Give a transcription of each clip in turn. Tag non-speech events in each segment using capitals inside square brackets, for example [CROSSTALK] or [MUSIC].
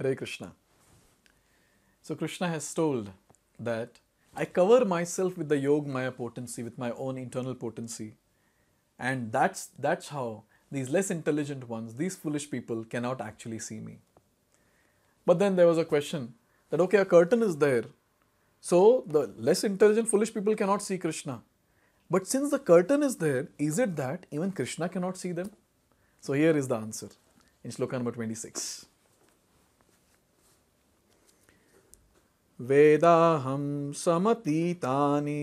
Hare Krishna. So Krishna has told that I cover myself with the maya potency, with my own internal potency. And that's, that's how these less intelligent ones, these foolish people cannot actually see me. But then there was a question that okay, a curtain is there. So the less intelligent, foolish people cannot see Krishna. But since the curtain is there, is it that even Krishna cannot see them? So here is the answer in shloka number 26. वेदाहं समतीतानि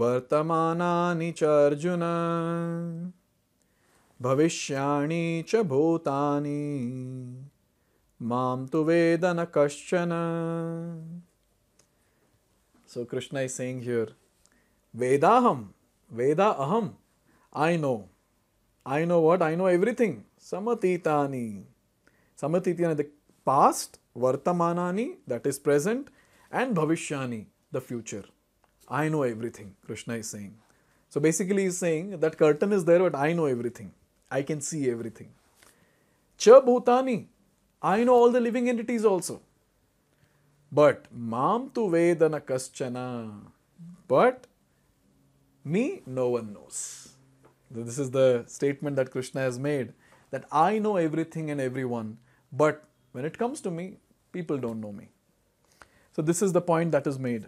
वर्तमानानि च अर्जुन भविष्याणि च भूतानि मां तु वेद न कश्चन so Krishna is saying here वेदाहम वेदा अहम I know I know what I know everything समतीतानि समतीति past Vartamanani, that is present, and Bhavishyani, the future. I know everything, Krishna is saying. So basically, he is saying that curtain is there, but I know everything. I can see everything. Cha Bhutani, I know all the living entities also. But Mam tu Vedana Kaschana. But me, no one knows. This is the statement that Krishna has made that I know everything and everyone, but when it comes to me, people don't know me. So this is the point that is made.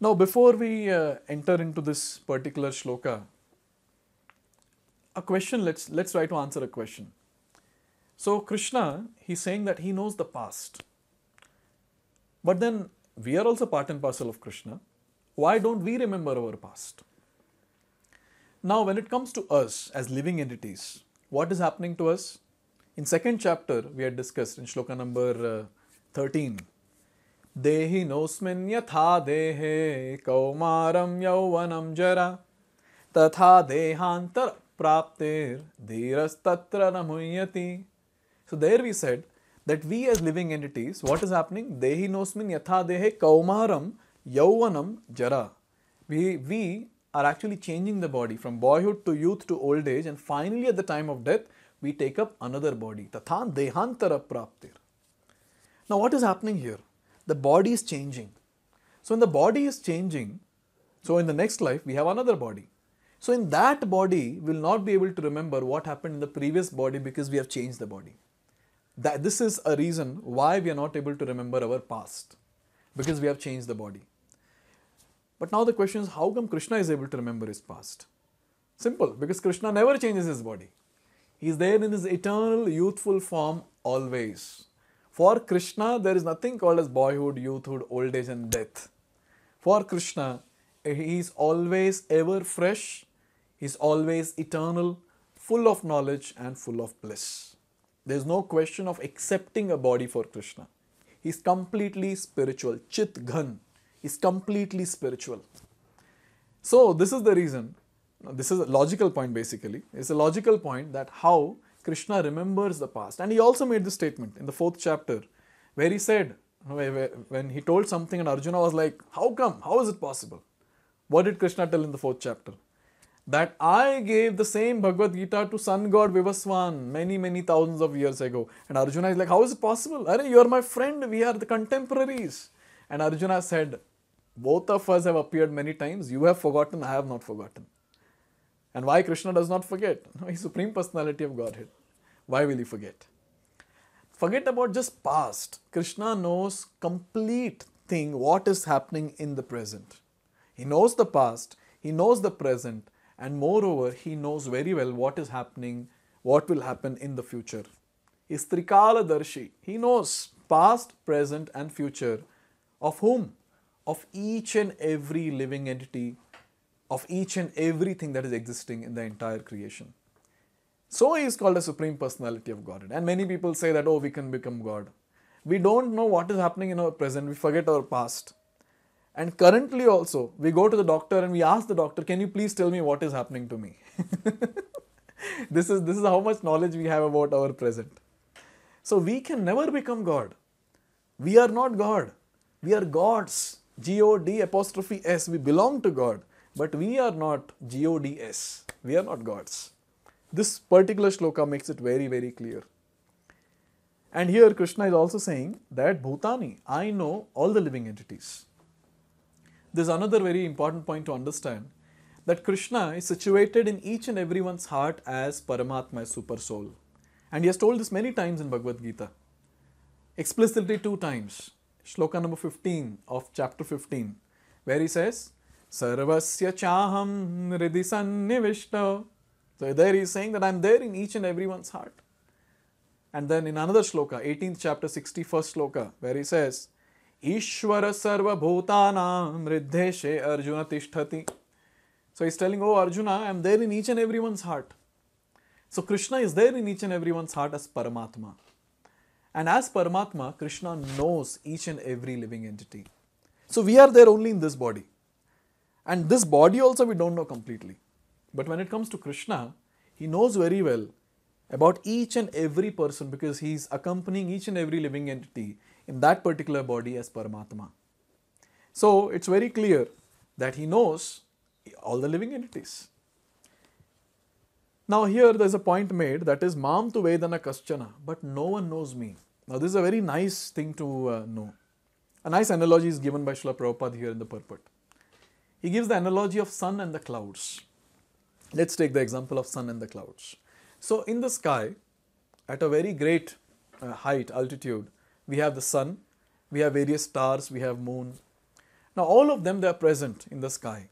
Now before we uh, enter into this particular shloka, a question, let's, let's try to answer a question. So Krishna, he's saying that he knows the past. But then we are also part and parcel of Krishna. Why don't we remember our past? Now when it comes to us as living entities, what is happening to us? In second chapter, we had discussed in shloka number uh, 13, Dehi nosmin yatha dehe kaumaram yauvanam jara tatha dehantar praptir dhirastatra namuyati. So there we said that we as living entities, what is happening? Dehi nosmin yatha dehe kaumaram yauvanam jara. We, we are actually changing the body from boyhood to youth to old age and finally at the time of death we take up another body. Tathan dehantara praptir. Now, what is happening here? The body is changing. So, when the body is changing, so in the next life, we have another body. So, in that body, we will not be able to remember what happened in the previous body because we have changed the body. That, this is a reason why we are not able to remember our past because we have changed the body. But now the question is how come Krishna is able to remember his past? Simple, because Krishna never changes his body. He is there in his eternal youthful form always. For Krishna, there is nothing called as boyhood, youthhood, old age, and death. For Krishna, eh, he is always ever fresh, he is always eternal, full of knowledge, and full of bliss. There is no question of accepting a body for Krishna. He is completely spiritual. Chit Ghan is completely spiritual. So, this is the reason now, this is a logical point basically. It's a logical point that how Krishna remembers the past. And he also made this statement in the fourth chapter where he said, when he told something and Arjuna was like, How come? How is it possible? What did Krishna tell in the fourth chapter? That I gave the same Bhagavad Gita to sun god Vivaswan many, many thousands of years ago. And Arjuna is like, How is it possible? Are you are my friend. We are the contemporaries. And Arjuna said, Both of us have appeared many times. You have forgotten, I have not forgotten. And why Krishna does not forget? [LAUGHS] His he's supreme personality of Godhead. Why will he forget? Forget about just past. Krishna knows complete thing, what is happening in the present. He knows the past, he knows the present, and moreover, he knows very well what is happening, what will happen in the future. Is Trikala Darshi. He knows past, present, and future. Of whom? Of each and every living entity of each and everything that is existing in the entire creation. So he is called a supreme personality of Godhead. And many people say that, oh, we can become God. We don't know what is happening in our present, we forget our past. And currently also, we go to the doctor and we ask the doctor, can you please tell me what is happening to me? [LAUGHS] this is this is how much knowledge we have about our present. So we can never become God. We are not God. We are gods. G O D apostrophe S. We belong to God. But we are not Gods. We are not gods. This particular shloka makes it very, very clear. And here Krishna is also saying that Bhutani, I know all the living entities. There's another very important point to understand that Krishna is situated in each and everyone's heart as Paramatma, Super Soul. And he has told this many times in Bhagavad Gita, explicitly two times. Shloka number 15 of chapter 15, where he says, सर्वस्य चाहम हृदि सन्निविष्ट so there is saying that I am there in each and everyone's heart and then in another shloka 18th chapter 61st श्लोक where he says ईश्वर सर्वभूतानां हृदयेषे अर्जुन तिष्ठति so is telling O Arjuna I am there in each and everyone's heart so Krishna is there in each and one heart as Paramatma And as Paramatma, Krishna knows each and every living entity. So we are there only in this body. And this body also we don't know completely. But when it comes to Krishna, he knows very well about each and every person because he is accompanying each and every living entity in that particular body as Paramatma. So it's very clear that he knows all the living entities. Now here there's a point made that is Mam tu Vedana Kaschana, but no one knows me. Now this is a very nice thing to uh, know. A nice analogy is given by Srila Prabhupada here in the purport. He gives the analogy of sun and the clouds. Let's take the example of sun and the clouds. So in the sky, at a very great uh, height, altitude, we have the sun, we have various stars, we have moon. Now all of them they are present in the sky.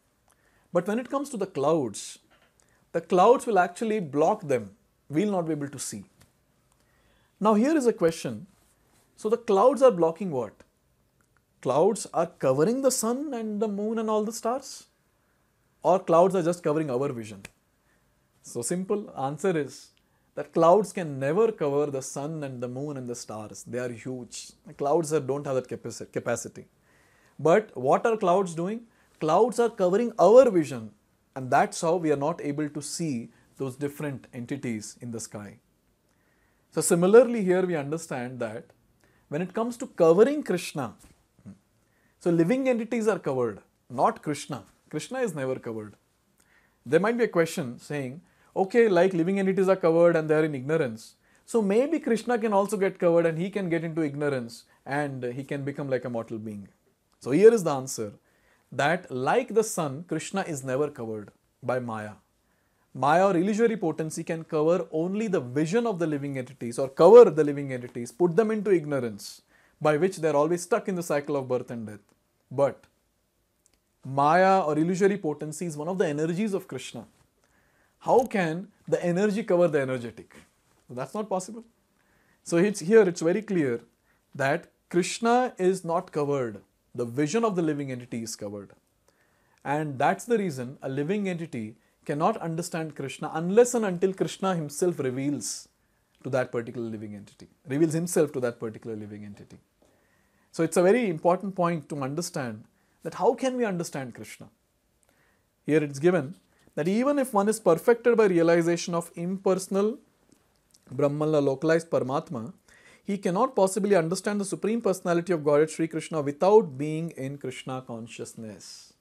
But when it comes to the clouds, the clouds will actually block them. We will not be able to see. Now here is a question. So the clouds are blocking what? clouds are covering the sun and the moon and all the stars? Or clouds are just covering our vision? So simple answer is that clouds can never cover the sun and the moon and the stars. They are huge. Clouds don't have that capacity. But what are clouds doing? Clouds are covering our vision and that's how we are not able to see those different entities in the sky. So similarly here we understand that when it comes to covering Krishna, so living entities are covered, not Krishna. Krishna is never covered. There might be a question saying, okay, like living entities are covered and they are in ignorance. So maybe Krishna can also get covered and he can get into ignorance and he can become like a mortal being. So here is the answer that like the sun, Krishna is never covered by Maya. Maya or illusory potency can cover only the vision of the living entities or cover the living entities, put them into ignorance by which they are always stuck in the cycle of birth and death. But Maya or illusory potency is one of the energies of Krishna. How can the energy cover the energetic? That's not possible. So it's here it's very clear that Krishna is not covered. The vision of the living entity is covered. And that's the reason a living entity cannot understand Krishna unless and until Krishna himself reveals to that particular living entity, reveals himself to that particular living entity. So it's a very important point to understand that how can we understand Krishna? Here it's given that even if one is perfected by realization of impersonal Brahmala localized Paramatma, he cannot possibly understand the Supreme Personality of Godhead Sri Krishna without being in Krishna consciousness.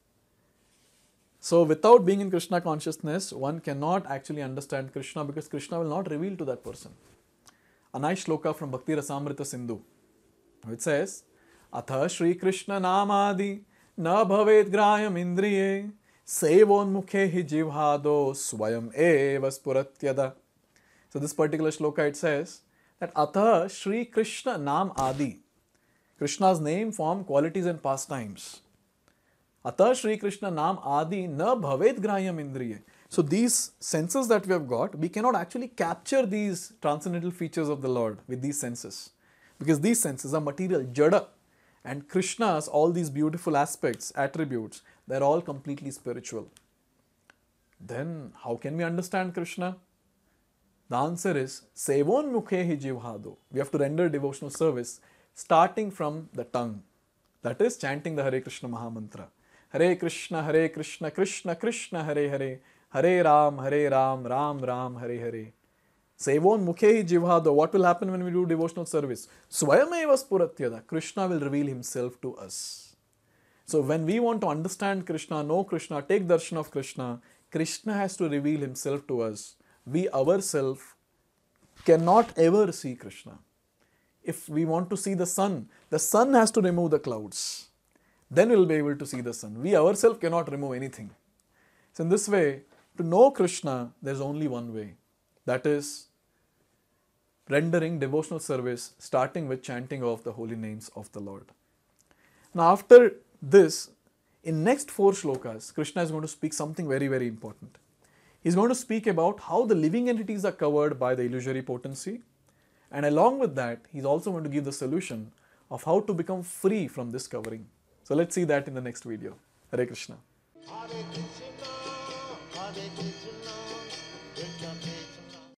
So, without being in Krishna consciousness, one cannot actually understand Krishna because Krishna will not reveal to that person. nice Shloka from Bhakti Rasamrita Sindhu, which says, अथ श्रीकृष्ण नामादि न भवेद ग्राह्यम इंद्रिये सेवोन्मुखे ही जिह्वादो स्वयं एव स्फुरत्यद so this particular shloka it says that अथ श्री कृष्ण नाम आदि Krishna's name form qualities and pastimes अतः श्री कृष्ण नाम आदि न भवेद ग्राह्यम इंद्रिय so these senses that we have got we can not actually capture these transcendental features of the Lord with these senses because these senses are material जड़ And Krishna's all these beautiful aspects, attributes, they're all completely spiritual. Then how can we understand Krishna? The answer is Sevon Hi Jivhado. We have to render devotional service starting from the tongue. That is chanting the Hare Krishna Mahamantra. Hare Krishna, Hare Krishna, Krishna Krishna, Hare Hare, Hare Ram, Hare Ram, Ram Ram, Hare Hare. Sevon Mukhe Jivhado. What will happen when we do devotional service? Swayameva Spuratyada. Krishna will reveal himself to us. So when we want to understand Krishna, know Krishna, take darshan of Krishna, Krishna has to reveal himself to us. We ourselves cannot ever see Krishna. If we want to see the sun, the sun has to remove the clouds. Then we'll be able to see the sun. We ourselves cannot remove anything. So in this way, to know Krishna, there's only one way. That is rendering devotional service starting with chanting of the holy names of the Lord. Now after this, in next four shlokas, Krishna is going to speak something very, very important. He's going to speak about how the living entities are covered by the illusory potency. And along with that, he's also going to give the solution of how to become free from this covering. So let's see that in the next video. Hare Krishna. Hare Krishna, Hare Krishna.